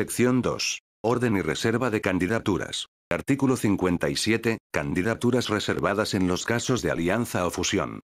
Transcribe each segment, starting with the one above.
Sección 2. Orden y reserva de candidaturas. Artículo 57. Candidaturas reservadas en los casos de alianza o fusión.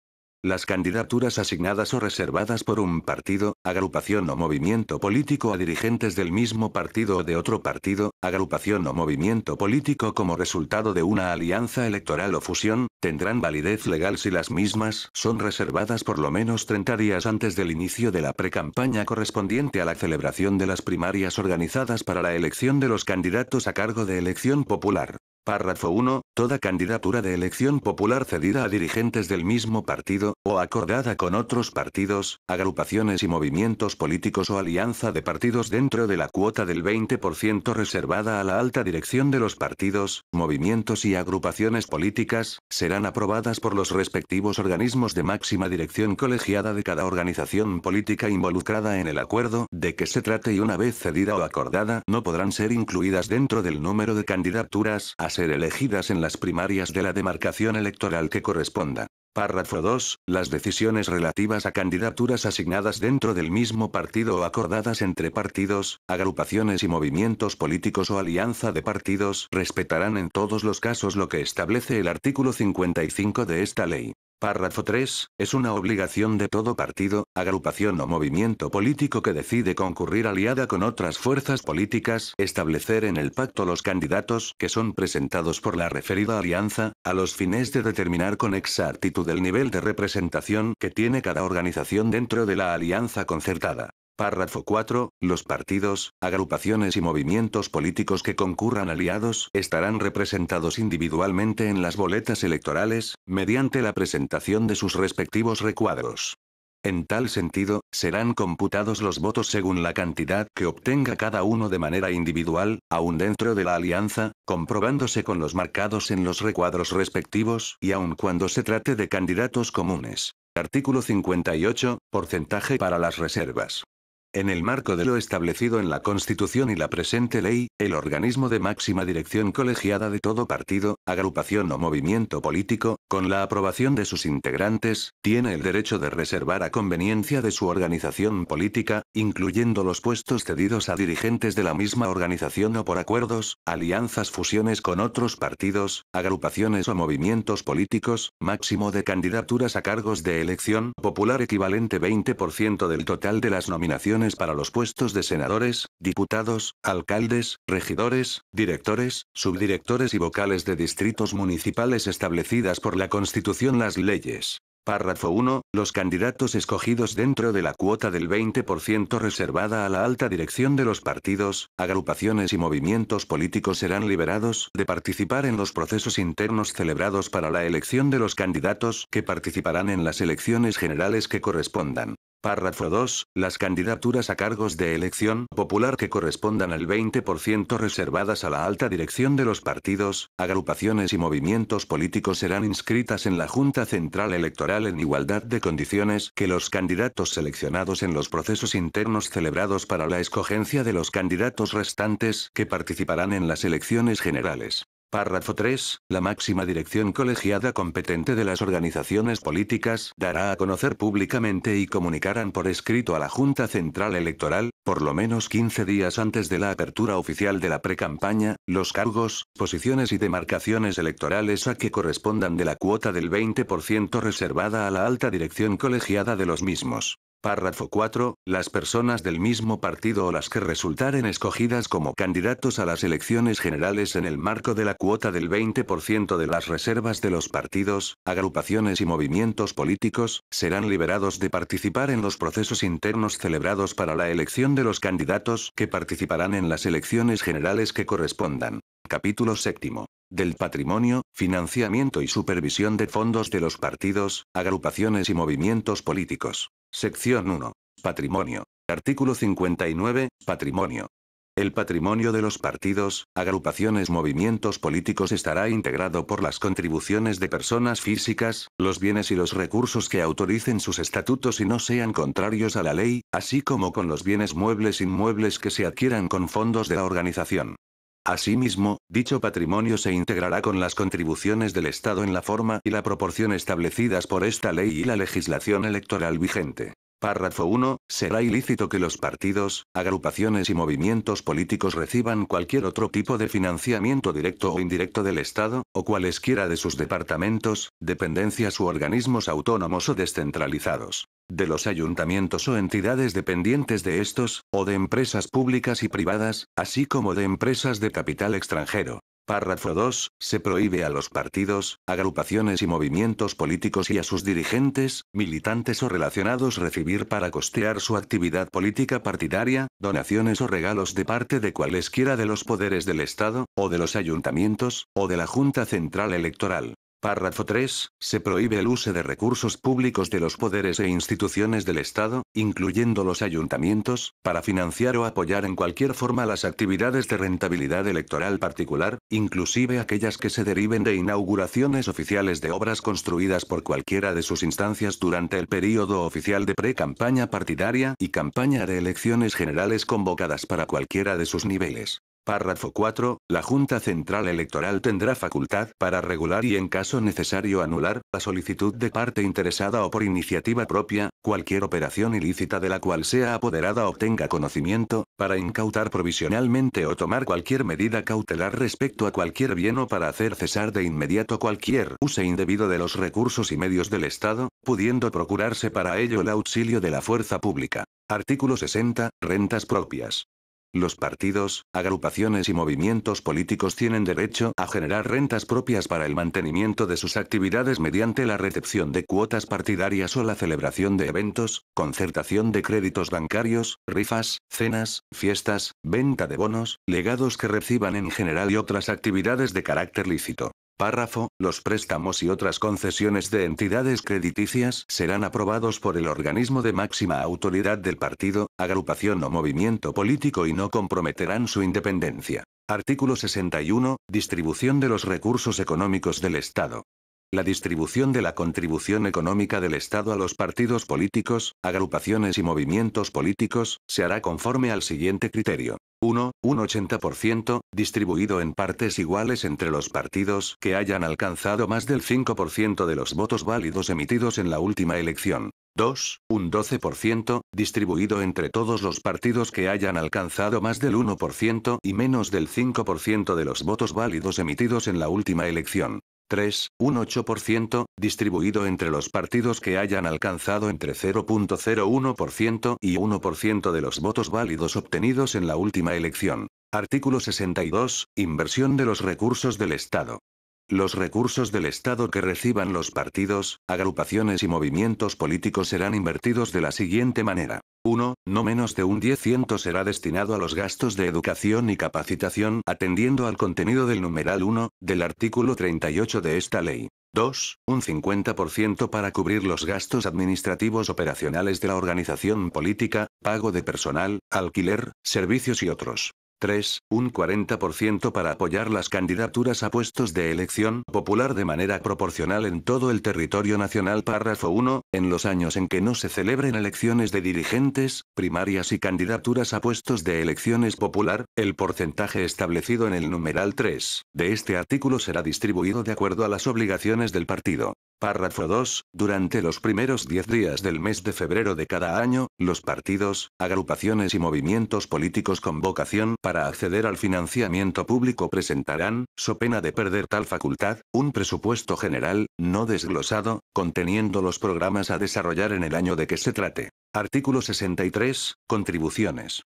Las candidaturas asignadas o reservadas por un partido, agrupación o movimiento político a dirigentes del mismo partido o de otro partido, agrupación o movimiento político como resultado de una alianza electoral o fusión, tendrán validez legal si las mismas son reservadas por lo menos 30 días antes del inicio de la precampaña correspondiente a la celebración de las primarias organizadas para la elección de los candidatos a cargo de elección popular. Párrafo 1. Toda candidatura de elección popular cedida a dirigentes del mismo partido, o acordada con otros partidos, agrupaciones y movimientos políticos o alianza de partidos dentro de la cuota del 20% reservada a la alta dirección de los partidos, movimientos y agrupaciones políticas, serán aprobadas por los respectivos organismos de máxima dirección colegiada de cada organización política involucrada en el acuerdo de que se trate y una vez cedida o acordada, no podrán ser incluidas dentro del número de candidaturas ser elegidas en las primarias de la demarcación electoral que corresponda. Párrafo 2. Las decisiones relativas a candidaturas asignadas dentro del mismo partido o acordadas entre partidos, agrupaciones y movimientos políticos o alianza de partidos respetarán en todos los casos lo que establece el artículo 55 de esta ley. Párrafo 3. Es una obligación de todo partido, agrupación o movimiento político que decide concurrir aliada con otras fuerzas políticas, establecer en el pacto los candidatos que son presentados por la referida alianza, a los fines de determinar con exactitud el nivel de representación que tiene cada organización dentro de la alianza concertada. Párrafo 4. Los partidos, agrupaciones y movimientos políticos que concurran aliados estarán representados individualmente en las boletas electorales, mediante la presentación de sus respectivos recuadros. En tal sentido, serán computados los votos según la cantidad que obtenga cada uno de manera individual, aun dentro de la alianza, comprobándose con los marcados en los recuadros respectivos y aun cuando se trate de candidatos comunes. Artículo 58, porcentaje para las reservas. En el marco de lo establecido en la Constitución y la presente ley, el organismo de máxima dirección colegiada de todo partido, agrupación o movimiento político, con la aprobación de sus integrantes, tiene el derecho de reservar a conveniencia de su organización política, incluyendo los puestos cedidos a dirigentes de la misma organización o por acuerdos, alianzas, fusiones con otros partidos, agrupaciones o movimientos políticos, máximo de candidaturas a cargos de elección popular equivalente 20% del total de las nominaciones para los puestos de senadores, diputados, alcaldes, regidores, directores, subdirectores y vocales de distritos municipales establecidas por la Constitución las leyes. Párrafo 1. Los candidatos escogidos dentro de la cuota del 20% reservada a la alta dirección de los partidos, agrupaciones y movimientos políticos serán liberados de participar en los procesos internos celebrados para la elección de los candidatos que participarán en las elecciones generales que correspondan. Párrafo 2. Las candidaturas a cargos de elección popular que correspondan al 20% reservadas a la alta dirección de los partidos, agrupaciones y movimientos políticos serán inscritas en la Junta Central Electoral en igualdad de condiciones que los candidatos seleccionados en los procesos internos celebrados para la escogencia de los candidatos restantes que participarán en las elecciones generales. Párrafo 3. La máxima dirección colegiada competente de las organizaciones políticas dará a conocer públicamente y comunicarán por escrito a la Junta Central Electoral, por lo menos 15 días antes de la apertura oficial de la precampaña, los cargos, posiciones y demarcaciones electorales a que correspondan de la cuota del 20% reservada a la alta dirección colegiada de los mismos. Párrafo 4. Las personas del mismo partido o las que resultaren escogidas como candidatos a las elecciones generales en el marco de la cuota del 20% de las reservas de los partidos, agrupaciones y movimientos políticos, serán liberados de participar en los procesos internos celebrados para la elección de los candidatos que participarán en las elecciones generales que correspondan. Capítulo 7 del patrimonio, financiamiento y supervisión de fondos de los partidos, agrupaciones y movimientos políticos. Sección 1. Patrimonio. Artículo 59. Patrimonio. El patrimonio de los partidos, agrupaciones, movimientos políticos estará integrado por las contribuciones de personas físicas, los bienes y los recursos que autoricen sus estatutos y no sean contrarios a la ley, así como con los bienes muebles e inmuebles que se adquieran con fondos de la organización. Asimismo, dicho patrimonio se integrará con las contribuciones del Estado en la forma y la proporción establecidas por esta ley y la legislación electoral vigente. Párrafo 1. Será ilícito que los partidos, agrupaciones y movimientos políticos reciban cualquier otro tipo de financiamiento directo o indirecto del Estado, o cualesquiera de sus departamentos, dependencias u organismos autónomos o descentralizados de los ayuntamientos o entidades dependientes de estos, o de empresas públicas y privadas, así como de empresas de capital extranjero, Párrafo 2. Se prohíbe a los partidos, agrupaciones y movimientos políticos y a sus dirigentes, militantes o relacionados recibir para costear su actividad política partidaria, donaciones o regalos de parte de cualesquiera de los poderes del Estado, o de los ayuntamientos, o de la Junta Central Electoral. Párrafo 3. Se prohíbe el uso de recursos públicos de los poderes e instituciones del Estado, incluyendo los ayuntamientos, para financiar o apoyar en cualquier forma las actividades de rentabilidad electoral particular, inclusive aquellas que se deriven de inauguraciones oficiales de obras construidas por cualquiera de sus instancias durante el período oficial de pre-campaña partidaria y campaña de elecciones generales convocadas para cualquiera de sus niveles. Párrafo 4. La Junta Central Electoral tendrá facultad para regular y en caso necesario anular, la solicitud de parte interesada o por iniciativa propia, cualquier operación ilícita de la cual sea apoderada obtenga conocimiento, para incautar provisionalmente o tomar cualquier medida cautelar respecto a cualquier bien o para hacer cesar de inmediato cualquier uso indebido de los recursos y medios del Estado, pudiendo procurarse para ello el auxilio de la fuerza pública. Artículo 60. Rentas propias. Los partidos, agrupaciones y movimientos políticos tienen derecho a generar rentas propias para el mantenimiento de sus actividades mediante la recepción de cuotas partidarias o la celebración de eventos, concertación de créditos bancarios, rifas, cenas, fiestas, venta de bonos, legados que reciban en general y otras actividades de carácter lícito. Párrafo, los préstamos y otras concesiones de entidades crediticias serán aprobados por el organismo de máxima autoridad del partido, agrupación o movimiento político y no comprometerán su independencia. Artículo 61, distribución de los recursos económicos del Estado la distribución de la contribución económica del Estado a los partidos políticos, agrupaciones y movimientos políticos, se hará conforme al siguiente criterio. 1. Un 80%, distribuido en partes iguales entre los partidos que hayan alcanzado más del 5% de los votos válidos emitidos en la última elección. 2. Un 12%, distribuido entre todos los partidos que hayan alcanzado más del 1% y menos del 5% de los votos válidos emitidos en la última elección. 3, un 8%, distribuido entre los partidos que hayan alcanzado entre 0.01% y 1% de los votos válidos obtenidos en la última elección. Artículo 62, inversión de los recursos del Estado. Los recursos del Estado que reciban los partidos, agrupaciones y movimientos políticos serán invertidos de la siguiente manera. 1. No menos de un 10% será destinado a los gastos de educación y capacitación atendiendo al contenido del numeral 1, del artículo 38 de esta ley. 2. Un 50% para cubrir los gastos administrativos operacionales de la organización política, pago de personal, alquiler, servicios y otros. 3, un 40% para apoyar las candidaturas a puestos de elección popular de manera proporcional en todo el territorio nacional. Párrafo 1. En los años en que no se celebren elecciones de dirigentes, primarias y candidaturas a puestos de elecciones popular, el porcentaje establecido en el numeral 3 de este artículo será distribuido de acuerdo a las obligaciones del partido. Párrafo 2. Durante los primeros 10 días del mes de febrero de cada año, los partidos, agrupaciones y movimientos políticos con vocación para acceder al financiamiento público presentarán, so pena de perder tal facultad, un presupuesto general, no desglosado, conteniendo los programas a desarrollar en el año de que se trate. Artículo 63. Contribuciones.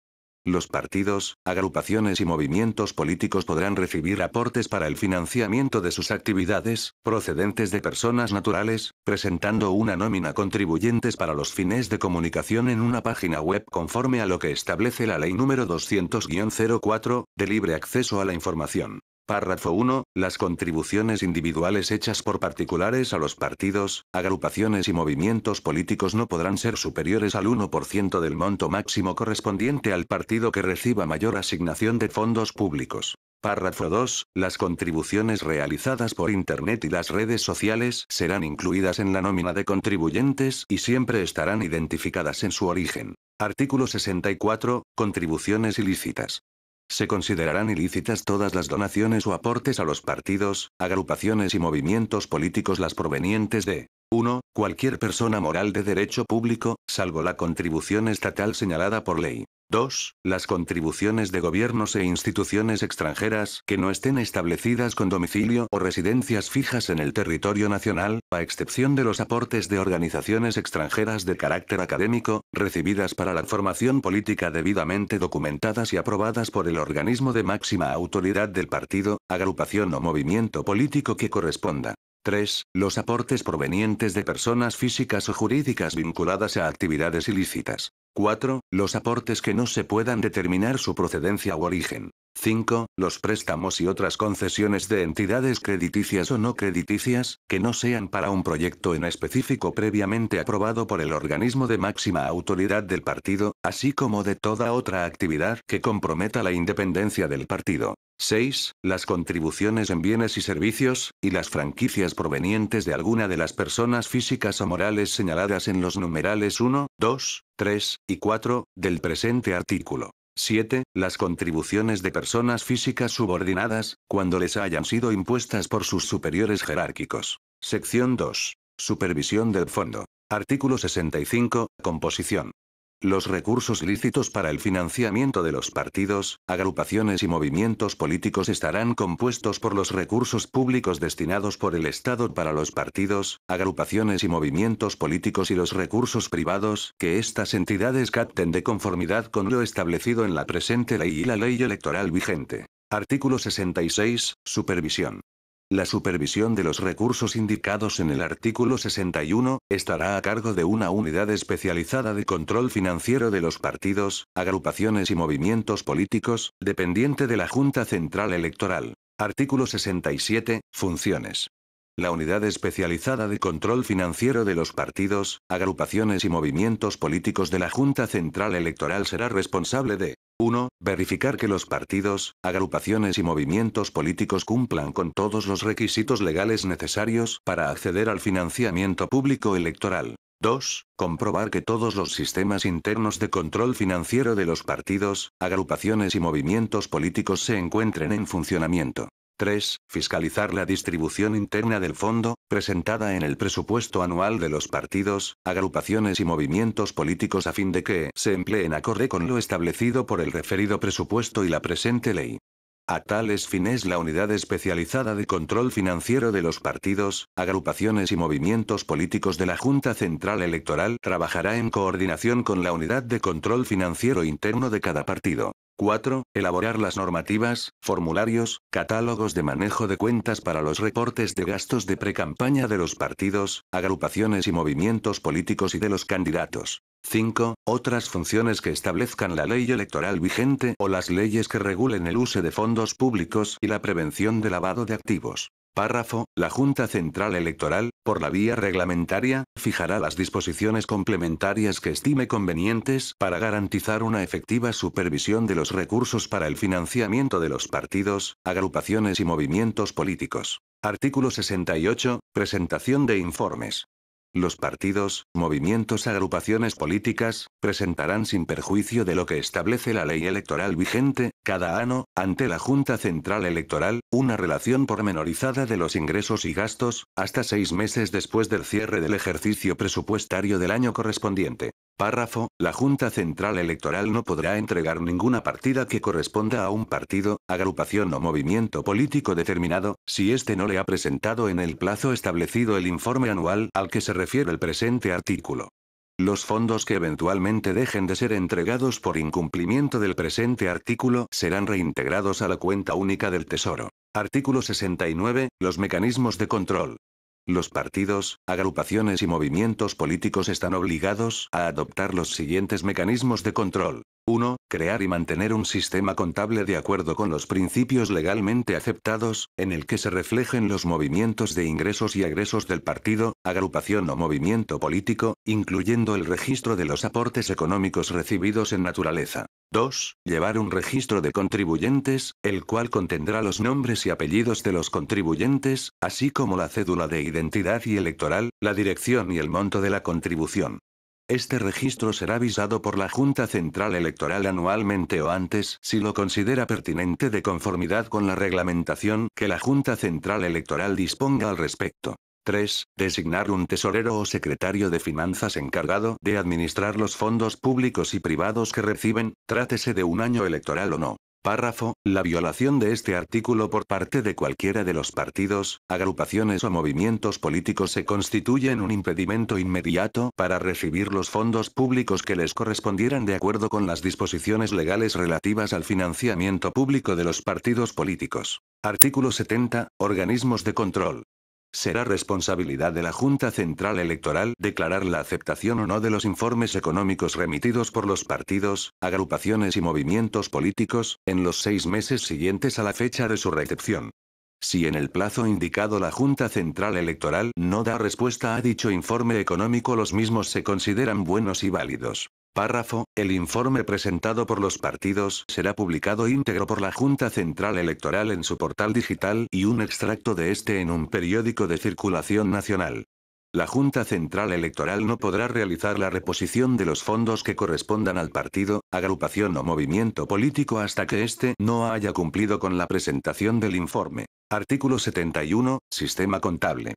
Los partidos, agrupaciones y movimientos políticos podrán recibir aportes para el financiamiento de sus actividades, procedentes de personas naturales, presentando una nómina contribuyentes para los fines de comunicación en una página web conforme a lo que establece la Ley número 200-04, de libre acceso a la información. Párrafo 1. Las contribuciones individuales hechas por particulares a los partidos, agrupaciones y movimientos políticos no podrán ser superiores al 1% del monto máximo correspondiente al partido que reciba mayor asignación de fondos públicos. Párrafo 2. Las contribuciones realizadas por Internet y las redes sociales serán incluidas en la nómina de contribuyentes y siempre estarán identificadas en su origen. Artículo 64. Contribuciones ilícitas. Se considerarán ilícitas todas las donaciones o aportes a los partidos, agrupaciones y movimientos políticos las provenientes de 1. Cualquier persona moral de derecho público, salvo la contribución estatal señalada por ley. 2. Las contribuciones de gobiernos e instituciones extranjeras que no estén establecidas con domicilio o residencias fijas en el territorio nacional, a excepción de los aportes de organizaciones extranjeras de carácter académico, recibidas para la formación política debidamente documentadas y aprobadas por el organismo de máxima autoridad del partido, agrupación o movimiento político que corresponda. 3. Los aportes provenientes de personas físicas o jurídicas vinculadas a actividades ilícitas. 4. Los aportes que no se puedan determinar su procedencia u origen. 5. Los préstamos y otras concesiones de entidades crediticias o no crediticias, que no sean para un proyecto en específico previamente aprobado por el organismo de máxima autoridad del partido, así como de toda otra actividad que comprometa la independencia del partido. 6. Las contribuciones en bienes y servicios, y las franquicias provenientes de alguna de las personas físicas o morales señaladas en los numerales 1, 2, 3 y 4 del presente artículo. 7. Las contribuciones de personas físicas subordinadas, cuando les hayan sido impuestas por sus superiores jerárquicos. Sección 2. Supervisión del fondo. Artículo 65. Composición. Los recursos lícitos para el financiamiento de los partidos, agrupaciones y movimientos políticos estarán compuestos por los recursos públicos destinados por el Estado para los partidos, agrupaciones y movimientos políticos y los recursos privados que estas entidades capten de conformidad con lo establecido en la presente ley y la ley electoral vigente. Artículo 66. Supervisión. La supervisión de los recursos indicados en el artículo 61 estará a cargo de una unidad especializada de control financiero de los partidos, agrupaciones y movimientos políticos, dependiente de la Junta Central Electoral. Artículo 67. Funciones la Unidad Especializada de Control Financiero de los Partidos, Agrupaciones y Movimientos Políticos de la Junta Central Electoral será responsable de 1. Verificar que los partidos, agrupaciones y movimientos políticos cumplan con todos los requisitos legales necesarios para acceder al financiamiento público electoral. 2. Comprobar que todos los sistemas internos de control financiero de los partidos, agrupaciones y movimientos políticos se encuentren en funcionamiento. 3. Fiscalizar la distribución interna del fondo, presentada en el presupuesto anual de los partidos, agrupaciones y movimientos políticos a fin de que se empleen acorde con lo establecido por el referido presupuesto y la presente ley. A tales fines la Unidad Especializada de Control Financiero de los Partidos, Agrupaciones y Movimientos Políticos de la Junta Central Electoral trabajará en coordinación con la Unidad de Control Financiero Interno de cada partido. 4. Elaborar las normativas, formularios, catálogos de manejo de cuentas para los reportes de gastos de precampaña de los partidos, agrupaciones y movimientos políticos y de los candidatos. 5. Otras funciones que establezcan la ley electoral vigente o las leyes que regulen el uso de fondos públicos y la prevención de lavado de activos. Párrafo, la Junta Central Electoral, por la vía reglamentaria, fijará las disposiciones complementarias que estime convenientes para garantizar una efectiva supervisión de los recursos para el financiamiento de los partidos, agrupaciones y movimientos políticos. Artículo 68, presentación de informes. Los partidos, movimientos, agrupaciones políticas, presentarán sin perjuicio de lo que establece la ley electoral vigente, cada año, ante la Junta Central Electoral, una relación pormenorizada de los ingresos y gastos, hasta seis meses después del cierre del ejercicio presupuestario del año correspondiente. Párrafo, la Junta Central Electoral no podrá entregar ninguna partida que corresponda a un partido, agrupación o movimiento político determinado, si éste no le ha presentado en el plazo establecido el informe anual al que se refiere el presente artículo. Los fondos que eventualmente dejen de ser entregados por incumplimiento del presente artículo serán reintegrados a la cuenta única del Tesoro. Artículo 69. Los mecanismos de control. Los partidos, agrupaciones y movimientos políticos están obligados a adoptar los siguientes mecanismos de control. 1. Crear y mantener un sistema contable de acuerdo con los principios legalmente aceptados, en el que se reflejen los movimientos de ingresos y egresos del partido, agrupación o movimiento político, incluyendo el registro de los aportes económicos recibidos en naturaleza. 2. Llevar un registro de contribuyentes, el cual contendrá los nombres y apellidos de los contribuyentes, así como la cédula de identidad y electoral, la dirección y el monto de la contribución. Este registro será visado por la Junta Central Electoral anualmente o antes, si lo considera pertinente de conformidad con la reglamentación que la Junta Central Electoral disponga al respecto. 3. Designar un tesorero o secretario de finanzas encargado de administrar los fondos públicos y privados que reciben, trátese de un año electoral o no. Párrafo. La violación de este artículo por parte de cualquiera de los partidos, agrupaciones o movimientos políticos se constituye en un impedimento inmediato para recibir los fondos públicos que les correspondieran de acuerdo con las disposiciones legales relativas al financiamiento público de los partidos políticos. Artículo 70. Organismos de control. Será responsabilidad de la Junta Central Electoral declarar la aceptación o no de los informes económicos remitidos por los partidos, agrupaciones y movimientos políticos, en los seis meses siguientes a la fecha de su recepción. Si en el plazo indicado la Junta Central Electoral no da respuesta a dicho informe económico los mismos se consideran buenos y válidos. Párrafo. El informe presentado por los partidos será publicado íntegro por la Junta Central Electoral en su portal digital y un extracto de este en un periódico de circulación nacional. La Junta Central Electoral no podrá realizar la reposición de los fondos que correspondan al partido, agrupación o movimiento político hasta que éste no haya cumplido con la presentación del informe. Artículo 71. Sistema contable.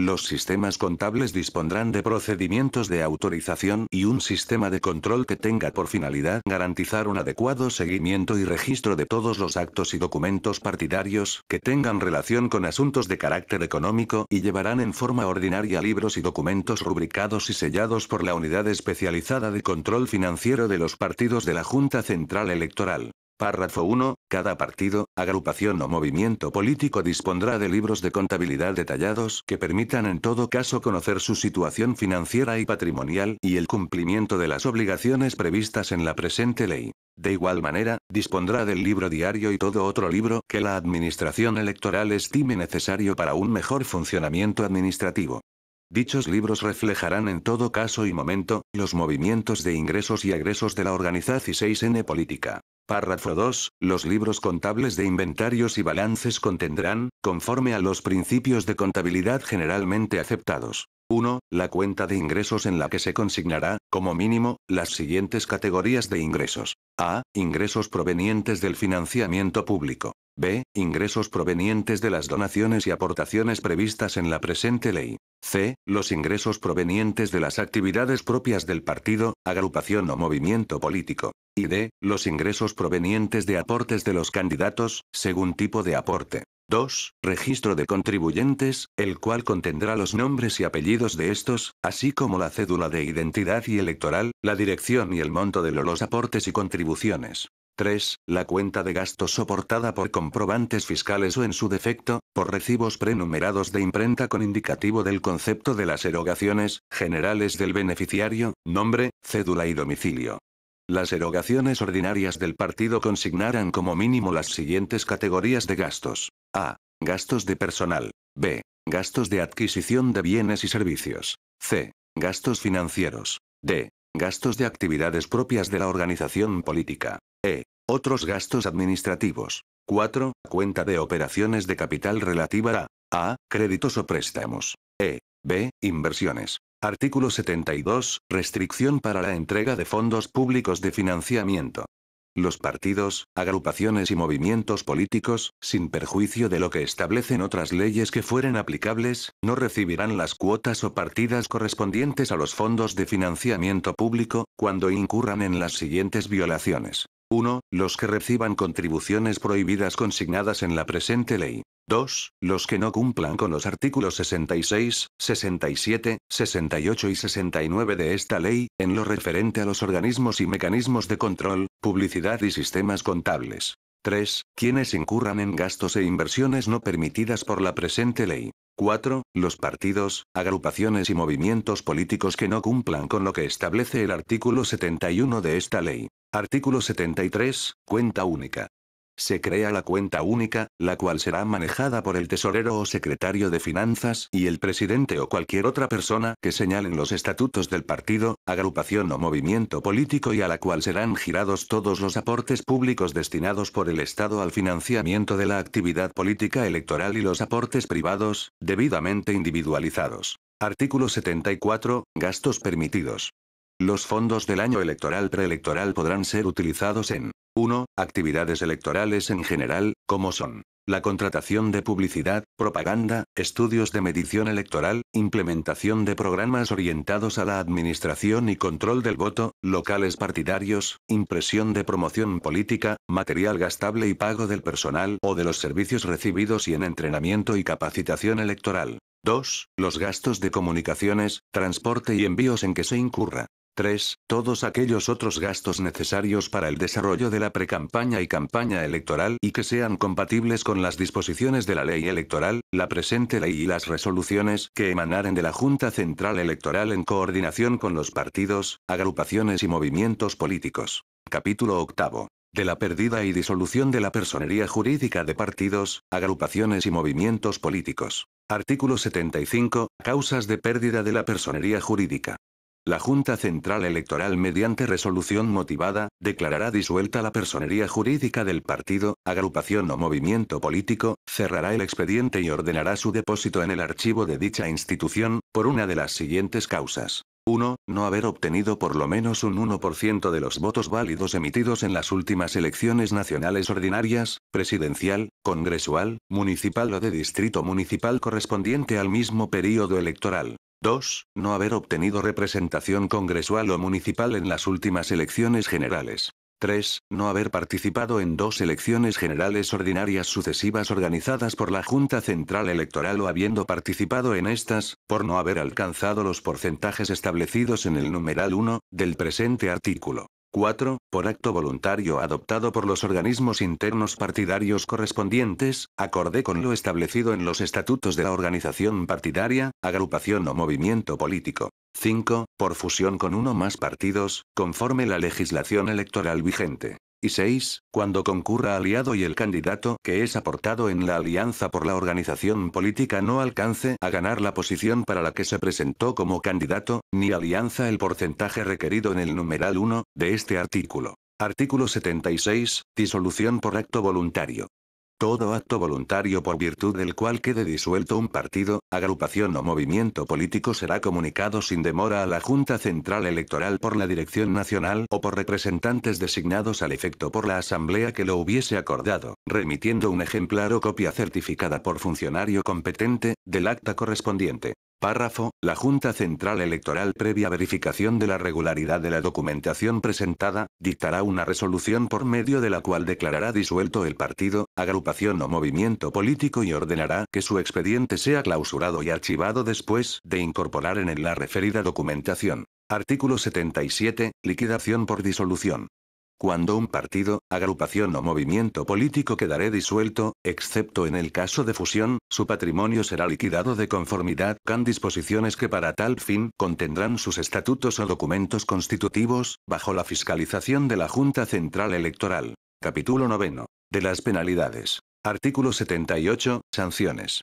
Los sistemas contables dispondrán de procedimientos de autorización y un sistema de control que tenga por finalidad garantizar un adecuado seguimiento y registro de todos los actos y documentos partidarios que tengan relación con asuntos de carácter económico y llevarán en forma ordinaria libros y documentos rubricados y sellados por la Unidad Especializada de Control Financiero de los Partidos de la Junta Central Electoral. Párrafo 1. Cada partido, agrupación o movimiento político dispondrá de libros de contabilidad detallados que permitan en todo caso conocer su situación financiera y patrimonial y el cumplimiento de las obligaciones previstas en la presente ley. De igual manera, dispondrá del libro diario y todo otro libro que la Administración Electoral estime necesario para un mejor funcionamiento administrativo. Dichos libros reflejarán en todo caso y momento los movimientos de ingresos y egresos de la organización 6N política. Párrafo 2. Los libros contables de inventarios y balances contendrán, conforme a los principios de contabilidad generalmente aceptados. 1. La cuenta de ingresos en la que se consignará, como mínimo, las siguientes categorías de ingresos. A. Ingresos provenientes del financiamiento público. B. Ingresos provenientes de las donaciones y aportaciones previstas en la presente ley. C. Los ingresos provenientes de las actividades propias del partido, agrupación o movimiento político. Y D. Los ingresos provenientes de aportes de los candidatos, según tipo de aporte. 2. Registro de contribuyentes, el cual contendrá los nombres y apellidos de estos, así como la cédula de identidad y electoral, la dirección y el monto de los aportes y contribuciones. 3. La cuenta de gastos soportada por comprobantes fiscales o en su defecto, por recibos prenumerados de imprenta con indicativo del concepto de las erogaciones, generales del beneficiario, nombre, cédula y domicilio. Las erogaciones ordinarias del partido consignarán como mínimo las siguientes categorías de gastos. A. Gastos de personal. B. Gastos de adquisición de bienes y servicios. C. Gastos financieros. D. Gastos de actividades propias de la organización política. Otros gastos administrativos. 4. Cuenta de operaciones de capital relativa a a. Créditos o préstamos. E. B. Inversiones. Artículo 72. Restricción para la entrega de fondos públicos de financiamiento. Los partidos, agrupaciones y movimientos políticos, sin perjuicio de lo que establecen otras leyes que fueren aplicables, no recibirán las cuotas o partidas correspondientes a los fondos de financiamiento público, cuando incurran en las siguientes violaciones. 1. Los que reciban contribuciones prohibidas consignadas en la presente ley. 2. Los que no cumplan con los artículos 66, 67, 68 y 69 de esta ley, en lo referente a los organismos y mecanismos de control, publicidad y sistemas contables. 3. Quienes incurran en gastos e inversiones no permitidas por la presente ley. 4. Los partidos, agrupaciones y movimientos políticos que no cumplan con lo que establece el artículo 71 de esta ley. Artículo 73. Cuenta única. Se crea la cuenta única, la cual será manejada por el tesorero o secretario de finanzas y el presidente o cualquier otra persona que señalen los estatutos del partido, agrupación o movimiento político y a la cual serán girados todos los aportes públicos destinados por el Estado al financiamiento de la actividad política electoral y los aportes privados, debidamente individualizados. Artículo 74. Gastos permitidos. Los fondos del año electoral preelectoral podrán ser utilizados en 1. Actividades electorales en general, como son la contratación de publicidad, propaganda, estudios de medición electoral, implementación de programas orientados a la administración y control del voto, locales partidarios, impresión de promoción política, material gastable y pago del personal o de los servicios recibidos y en entrenamiento y capacitación electoral. 2. Los gastos de comunicaciones, transporte y envíos en que se incurra. 3. Todos aquellos otros gastos necesarios para el desarrollo de la precampaña y campaña electoral y que sean compatibles con las disposiciones de la ley electoral, la presente ley y las resoluciones que emanaren de la Junta Central Electoral en coordinación con los partidos, agrupaciones y movimientos políticos. Capítulo 8: de la pérdida y disolución de la personería jurídica de partidos, agrupaciones y movimientos políticos. Artículo 75. Causas de pérdida de la personería jurídica. La Junta Central Electoral mediante resolución motivada, declarará disuelta la personería jurídica del partido, agrupación o movimiento político, cerrará el expediente y ordenará su depósito en el archivo de dicha institución, por una de las siguientes causas. 1. No haber obtenido por lo menos un 1% de los votos válidos emitidos en las últimas elecciones nacionales ordinarias, presidencial, congresual, municipal o de distrito municipal correspondiente al mismo período electoral. 2. No haber obtenido representación congresual o municipal en las últimas elecciones generales. 3. No haber participado en dos elecciones generales ordinarias sucesivas organizadas por la Junta Central Electoral o habiendo participado en estas, por no haber alcanzado los porcentajes establecidos en el numeral 1, del presente artículo. 4. Por acto voluntario adoptado por los organismos internos partidarios correspondientes, acorde con lo establecido en los estatutos de la organización partidaria, agrupación o movimiento político. 5. Por fusión con uno más partidos, conforme la legislación electoral vigente y 6, cuando concurra aliado y el candidato que es aportado en la alianza por la organización política no alcance a ganar la posición para la que se presentó como candidato, ni alianza el porcentaje requerido en el numeral 1, de este artículo. Artículo 76, disolución por acto voluntario. Todo acto voluntario por virtud del cual quede disuelto un partido, agrupación o movimiento político será comunicado sin demora a la Junta Central Electoral por la Dirección Nacional o por representantes designados al efecto por la Asamblea que lo hubiese acordado, remitiendo un ejemplar o copia certificada por funcionario competente, del acta correspondiente. Párrafo, la Junta Central Electoral previa verificación de la regularidad de la documentación presentada, dictará una resolución por medio de la cual declarará disuelto el partido, agrupación o movimiento político y ordenará que su expediente sea clausurado y archivado después de incorporar en él la referida documentación. Artículo 77, liquidación por disolución. Cuando un partido, agrupación o movimiento político quedaré disuelto, excepto en el caso de fusión, su patrimonio será liquidado de conformidad con disposiciones que para tal fin contendrán sus estatutos o documentos constitutivos, bajo la fiscalización de la Junta Central Electoral. Capítulo 9. De las penalidades. Artículo 78. Sanciones.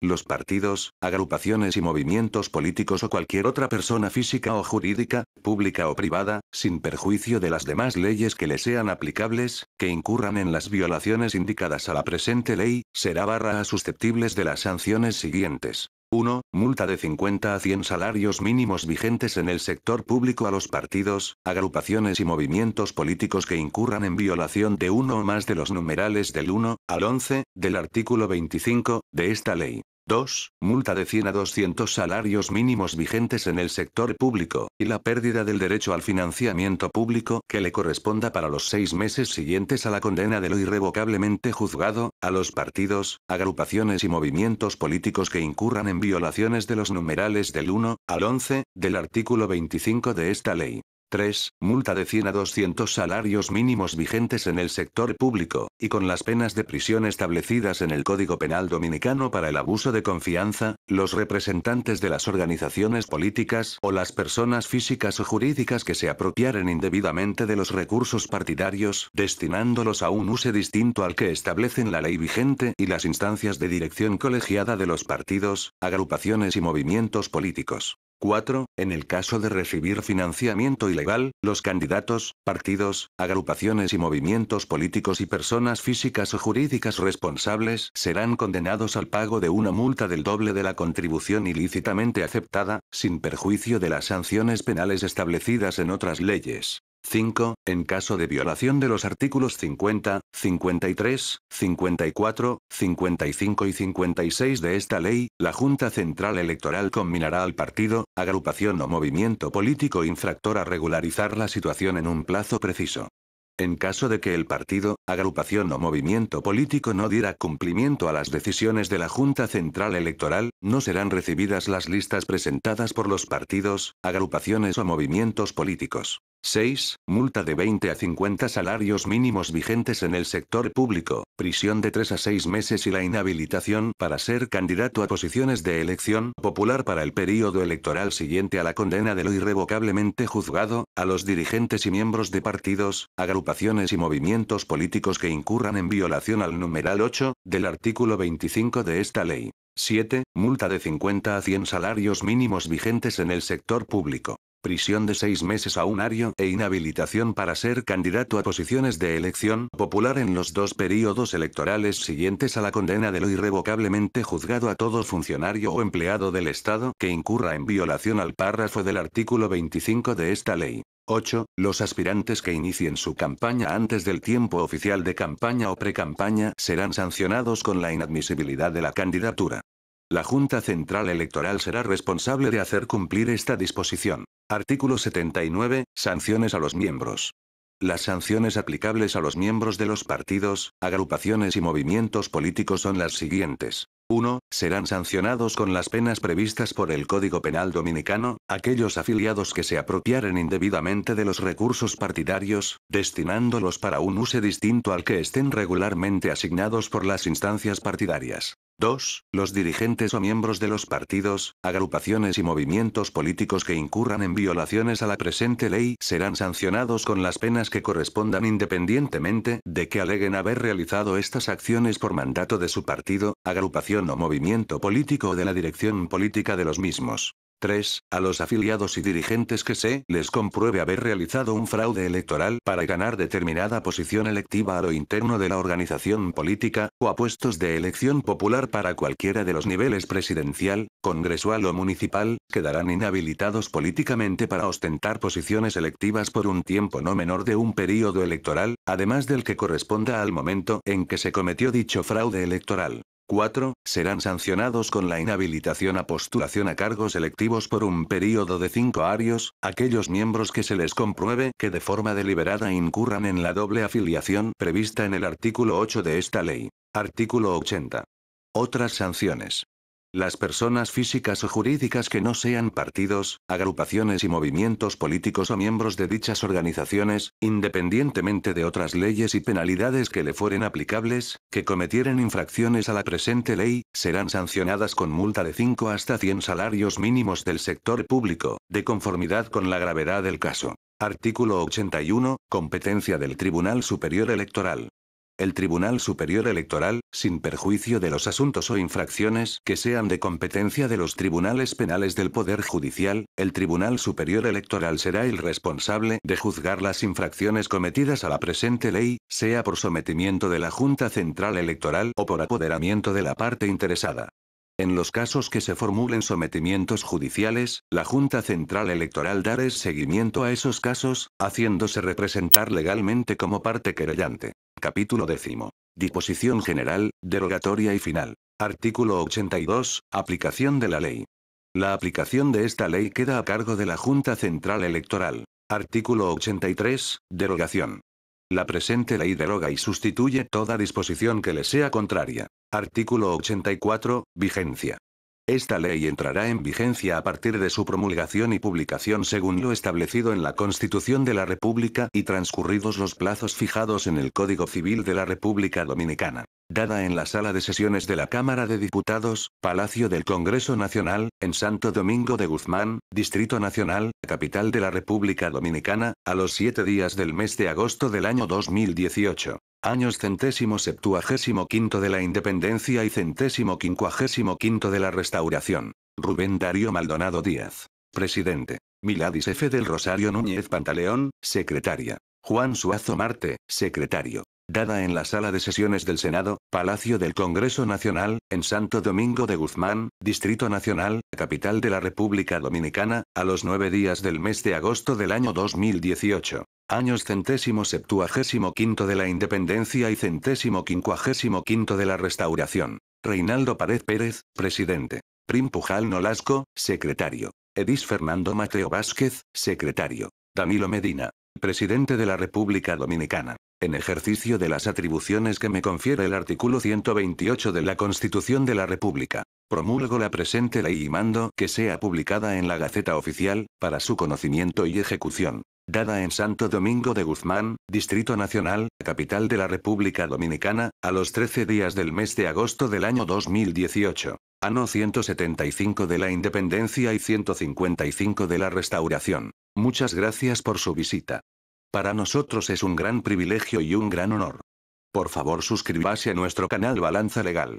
Los partidos, agrupaciones y movimientos políticos o cualquier otra persona física o jurídica, pública o privada, sin perjuicio de las demás leyes que le sean aplicables, que incurran en las violaciones indicadas a la presente ley, será barra a susceptibles de las sanciones siguientes. 1. Multa de 50 a 100 salarios mínimos vigentes en el sector público a los partidos, agrupaciones y movimientos políticos que incurran en violación de uno o más de los numerales del 1 al 11 del artículo 25 de esta ley. 2. Multa de 100 a 200 salarios mínimos vigentes en el sector público, y la pérdida del derecho al financiamiento público que le corresponda para los seis meses siguientes a la condena de lo irrevocablemente juzgado, a los partidos, agrupaciones y movimientos políticos que incurran en violaciones de los numerales del 1 al 11 del artículo 25 de esta ley. 3. Multa de 100 a 200 salarios mínimos vigentes en el sector público, y con las penas de prisión establecidas en el Código Penal Dominicano para el abuso de confianza, los representantes de las organizaciones políticas o las personas físicas o jurídicas que se apropiaren indebidamente de los recursos partidarios, destinándolos a un uso distinto al que establecen la ley vigente y las instancias de dirección colegiada de los partidos, agrupaciones y movimientos políticos. 4. En el caso de recibir financiamiento ilegal, los candidatos, partidos, agrupaciones y movimientos políticos y personas físicas o jurídicas responsables serán condenados al pago de una multa del doble de la contribución ilícitamente aceptada, sin perjuicio de las sanciones penales establecidas en otras leyes. 5. En caso de violación de los artículos 50, 53, 54, 55 y 56 de esta ley, la Junta Central Electoral combinará al partido, agrupación o movimiento político infractor a regularizar la situación en un plazo preciso. En caso de que el partido, agrupación o movimiento político no diera cumplimiento a las decisiones de la Junta Central Electoral, no serán recibidas las listas presentadas por los partidos, agrupaciones o movimientos políticos. 6. Multa de 20 a 50 salarios mínimos vigentes en el sector público, prisión de 3 a 6 meses y la inhabilitación para ser candidato a posiciones de elección popular para el período electoral siguiente a la condena de lo irrevocablemente juzgado, a los dirigentes y miembros de partidos, agrupaciones y movimientos políticos que incurran en violación al numeral 8 del artículo 25 de esta ley. 7. Multa de 50 a 100 salarios mínimos vigentes en el sector público prisión de seis meses a un año e inhabilitación para ser candidato a posiciones de elección popular en los dos períodos electorales siguientes a la condena de lo irrevocablemente juzgado a todo funcionario o empleado del Estado que incurra en violación al párrafo del artículo 25 de esta ley. 8. Los aspirantes que inicien su campaña antes del tiempo oficial de campaña o precampaña serán sancionados con la inadmisibilidad de la candidatura. La Junta Central Electoral será responsable de hacer cumplir esta disposición. Artículo 79. Sanciones a los miembros. Las sanciones aplicables a los miembros de los partidos, agrupaciones y movimientos políticos son las siguientes. 1. Serán sancionados con las penas previstas por el Código Penal Dominicano, aquellos afiliados que se apropiaren indebidamente de los recursos partidarios, destinándolos para un uso distinto al que estén regularmente asignados por las instancias partidarias. 2. Los dirigentes o miembros de los partidos, agrupaciones y movimientos políticos que incurran en violaciones a la presente ley serán sancionados con las penas que correspondan independientemente de que aleguen haber realizado estas acciones por mandato de su partido, agrupación o movimiento político o de la dirección política de los mismos. 3. A los afiliados y dirigentes que se les compruebe haber realizado un fraude electoral para ganar determinada posición electiva a lo interno de la organización política, o a puestos de elección popular para cualquiera de los niveles presidencial, congresual o municipal, quedarán inhabilitados políticamente para ostentar posiciones electivas por un tiempo no menor de un período electoral, además del que corresponda al momento en que se cometió dicho fraude electoral. 4. Serán sancionados con la inhabilitación a postulación a cargos electivos por un período de 5 años aquellos miembros que se les compruebe que de forma deliberada incurran en la doble afiliación prevista en el artículo 8 de esta ley. Artículo 80. Otras sanciones. Las personas físicas o jurídicas que no sean partidos, agrupaciones y movimientos políticos o miembros de dichas organizaciones, independientemente de otras leyes y penalidades que le fueren aplicables, que cometieran infracciones a la presente ley, serán sancionadas con multa de 5 hasta 100 salarios mínimos del sector público, de conformidad con la gravedad del caso. Artículo 81, competencia del Tribunal Superior Electoral el Tribunal Superior Electoral, sin perjuicio de los asuntos o infracciones que sean de competencia de los tribunales penales del Poder Judicial, el Tribunal Superior Electoral será el responsable de juzgar las infracciones cometidas a la presente ley, sea por sometimiento de la Junta Central Electoral o por apoderamiento de la parte interesada. En los casos que se formulen sometimientos judiciales, la Junta Central Electoral dará seguimiento a esos casos, haciéndose representar legalmente como parte querellante. Capítulo décimo. Disposición general, derogatoria y final. Artículo 82. Aplicación de la ley. La aplicación de esta ley queda a cargo de la Junta Central Electoral. Artículo 83. Derogación. La presente ley deroga y sustituye toda disposición que le sea contraria. Artículo 84. Vigencia. Esta ley entrará en vigencia a partir de su promulgación y publicación según lo establecido en la Constitución de la República y transcurridos los plazos fijados en el Código Civil de la República Dominicana dada en la sala de sesiones de la Cámara de Diputados, Palacio del Congreso Nacional, en Santo Domingo de Guzmán, Distrito Nacional, capital de la República Dominicana, a los siete días del mes de agosto del año 2018. Años centésimo septuagésimo quinto de la independencia y centésimo quincuagésimo quinto de la restauración. Rubén Darío Maldonado Díaz. Presidente. Miladis F. del Rosario Núñez Pantaleón, secretaria. Juan Suazo Marte, secretario dada en la sala de sesiones del Senado, Palacio del Congreso Nacional, en Santo Domingo de Guzmán, Distrito Nacional, capital de la República Dominicana, a los nueve días del mes de agosto del año 2018. Años centésimo septuagésimo quinto de la independencia y centésimo quincuagésimo quinto de la restauración. Reinaldo Pared Pérez, presidente. Prim Pujal Nolasco, secretario. Edis Fernando Mateo Vázquez, secretario. Danilo Medina, presidente de la República Dominicana en ejercicio de las atribuciones que me confiere el artículo 128 de la Constitución de la República. Promulgo la presente ley y mando que sea publicada en la Gaceta Oficial, para su conocimiento y ejecución. Dada en Santo Domingo de Guzmán, Distrito Nacional, capital de la República Dominicana, a los 13 días del mes de agosto del año 2018. Ano 175 de la Independencia y 155 de la Restauración. Muchas gracias por su visita. Para nosotros es un gran privilegio y un gran honor. Por favor suscríbase a nuestro canal Balanza Legal.